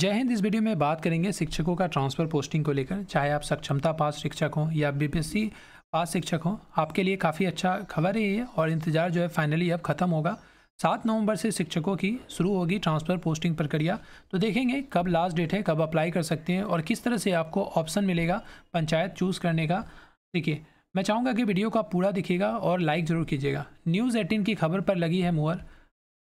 जय हिंद इस वीडियो में बात करेंगे शिक्षकों का ट्रांसफर पोस्टिंग को लेकर चाहे आप सक्षमता पास शिक्षक हों या बीपीएससी पास शिक्षक हों आपके लिए काफ़ी अच्छा खबर है ये और इंतजार जो है फाइनली अब ख़त्म होगा सात नवंबर से शिक्षकों की शुरू होगी ट्रांसफ़र पोस्टिंग प्रक्रिया तो देखेंगे कब लास्ट डेट है कब अप्लाई कर सकते हैं और किस तरह से आपको ऑप्शन मिलेगा पंचायत चूज़ करने का देखिए मैं चाहूँगा कि वीडियो का पूरा दिखेगा और लाइक ज़रूर कीजिएगा न्यूज़ एटीन की खबर पर लगी है मुहर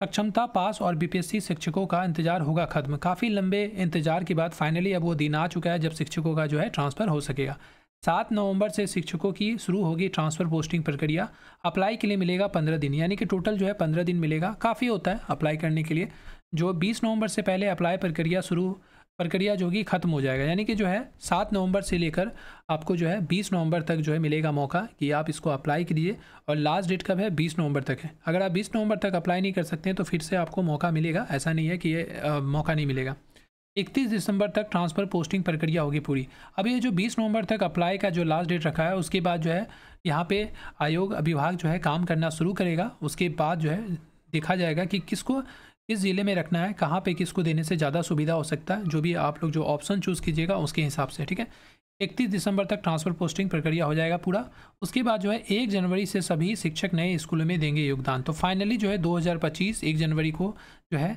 अक्षमता पास और बीपीएससी शिक्षकों का इंतजार होगा खत्म काफ़ी लंबे इंतजार के बाद फाइनली अब वो दिन आ चुका है जब शिक्षकों का जो है ट्रांसफ़र हो सकेगा सात नवंबर से शिक्षकों की शुरू होगी ट्रांसफ़र पोस्टिंग प्रक्रिया अप्लाई के लिए मिलेगा पंद्रह दिन यानी कि टोटल जो है पंद्रह दिन मिलेगा काफ़ी होता है अप्लाई करने के लिए जो बीस नवंबर से पहले अप्लाई प्रक्रिया शुरू प्रक्रिया जो होगी ख़त्म हो जाएगा यानी कि जो है सात नवंबर से लेकर आपको जो है बीस नवंबर तक जो है मिलेगा मौका कि आप इसको अप्लाई कीजिए और लास्ट डेट कब है बीस नवंबर तक है अगर आप बीस नवंबर तक अप्लाई नहीं कर सकते हैं तो फिर से आपको मौका मिलेगा ऐसा नहीं है कि ये आ, मौका नहीं मिलेगा इकतीस दिसंबर तक ट्रांसफ़र पोस्टिंग प्रक्रिया होगी पूरी अब ये जो बीस नवंबर तक अप्लाई का जो लास्ट डेट रखा है उसके बाद जो है यहाँ पर आयोग विभाग जो है काम करना शुरू करेगा उसके बाद जो है देखा जाएगा कि किसको इस ज़िले में रखना है कहाँ पे किसको देने से ज़्यादा सुविधा हो सकता है जो भी आप लोग जो ऑप्शन चूज़ कीजिएगा उसके हिसाब से ठीक है इकतीस दिसंबर तक ट्रांसफ़र पोस्टिंग प्रक्रिया हो जाएगा पूरा उसके बाद जो है एक जनवरी से सभी शिक्षक नए स्कूलों में देंगे योगदान तो फाइनली जो है 2025 एक जनवरी को जो है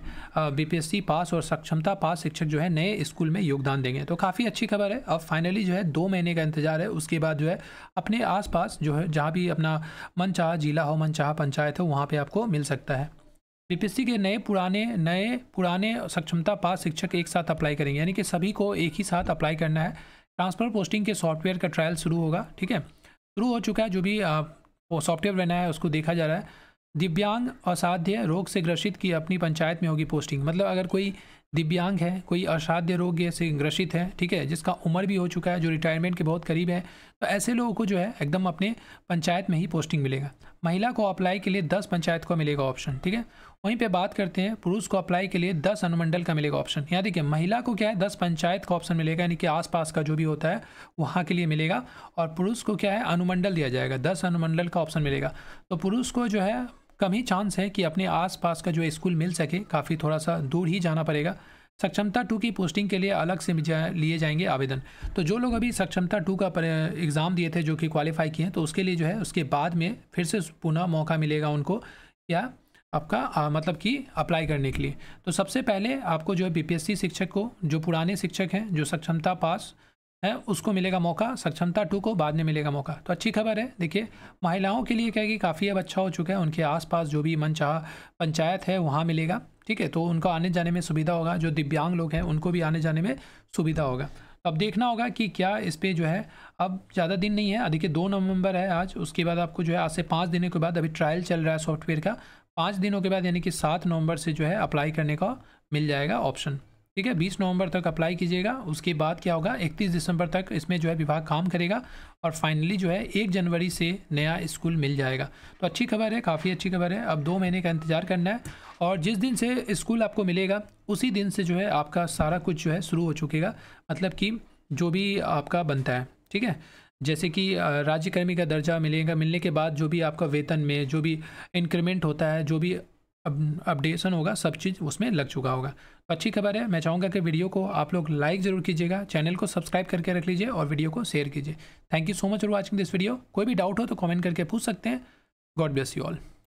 बीपीएससी पास और सक्षमता पास शिक्षक जो है नए स्कूल में योगदान देंगे तो काफ़ी अच्छी खबर है अब फाइनली जो है दो महीने का इंतजार है उसके बाद जो है अपने आस जो है जहाँ भी अपना मन चाह जिला हो मन चाह पंचायत हो वहाँ पर आपको मिल सकता है बीपीएससी के नए पुराने नए पुराने सक्षमता पास शिक्षक एक साथ अप्लाई करेंगे यानी कि सभी को एक ही साथ अप्लाई करना है ट्रांसफर पोस्टिंग के सॉफ्टवेयर का ट्रायल शुरू होगा ठीक है शुरू हो चुका है जो भी सॉफ्टवेयर बना है उसको देखा जा रहा है दिव्यांग असाध्य रोग से ग्रसित की अपनी पंचायत में होगी पोस्टिंग मतलब अगर कोई दिव्यांग है कोई असाध्य रोग से ग्रसित है ठीक है जिसका उम्र भी हो चुका है जो रिटायरमेंट के बहुत करीब है तो ऐसे लोगों को जो है एकदम अपने पंचायत में ही पोस्टिंग मिलेगा महिला को अप्लाई के लिए दस पंचायत का मिलेगा ऑप्शन ठीक है वहीं पे बात करते हैं पुरुष को अप्लाई के लिए दस अनुमंडल का मिलेगा ऑप्शन यहाँ देखिए महिला को क्या है दस पंचायत का ऑप्शन मिलेगा यानी कि आसपास का जो भी होता है वहाँ के लिए मिलेगा और पुरुष को क्या है अनुमंडल दिया जाएगा दस अनुमंडल का ऑप्शन मिलेगा तो पुरुष को जो है कम ही चांस है कि अपने आसपास का जो स्कूल मिल सके काफ़ी थोड़ा सा दूर ही जाना पड़ेगा सक्षमता टू की पोस्टिंग के लिए अलग से जा, लिए जाएंगे आवेदन तो जो लोग अभी सक्षमता टू का एग्ज़ाम दिए थे जो कि क्वालिफाई किए हैं तो उसके लिए जो है उसके बाद में फिर से पुनः मौका मिलेगा उनको या आपका आ, मतलब कि अप्लाई करने के लिए तो सबसे पहले आपको जो है बी शिक्षक को जो पुराने शिक्षक हैं जो सक्षमता पास है उसको मिलेगा मौका सक्षमता टू को बाद में मिलेगा मौका तो अच्छी खबर है देखिए महिलाओं के लिए क्या है कि काफ़ी अब अच्छा हो चुका है उनके आसपास जो भी मन चाह पंचायत है वहाँ मिलेगा ठीक है तो उनको आने जाने में सुविधा होगा जो दिव्यांग लोग हैं उनको भी आने जाने में सुविधा होगा तो अब देखना होगा कि क्या इस पर जो है अब ज़्यादा दिन नहीं है देखिए दो नवंबर है आज उसके बाद आपको जो है आज से पाँच दिनों के बाद अभी ट्रायल चल रहा है सॉफ्टवेयर का पाँच दिनों के बाद यानी कि सात नवंबर से जो है अप्लाई करने का मिल जाएगा ऑप्शन ठीक है 20 नवंबर तक अप्लाई कीजिएगा उसके बाद क्या होगा 31 दिसंबर तक इसमें जो है विभाग काम करेगा और फाइनली जो है एक जनवरी से नया स्कूल मिल जाएगा तो अच्छी खबर है काफ़ी अच्छी खबर है अब दो महीने का इंतज़ार करना है और जिस दिन से स्कूल आपको मिलेगा उसी दिन से जो है आपका सारा कुछ जो है शुरू हो चुकेगा मतलब कि जो भी आपका बनता है ठीक है जैसे कि राज्यकर्मी का दर्जा मिलेगा मिलने के बाद जो भी आपका वेतन में जो भी इंक्रीमेंट होता है जो भी अब अपडेशन होगा सब चीज़ उसमें लग चुका होगा तो अच्छी खबर है मैं चाहूँगा कि वीडियो को आप लोग लाइक ज़रूर कीजिएगा चैनल को सब्सक्राइब करके रख लीजिए और वीडियो को शेयर कीजिए thank you so much for watching this video कोई भी डाउट हो तो कॉमेंट करके पूछ सकते हैं गॉड ब्लेस यू ऑल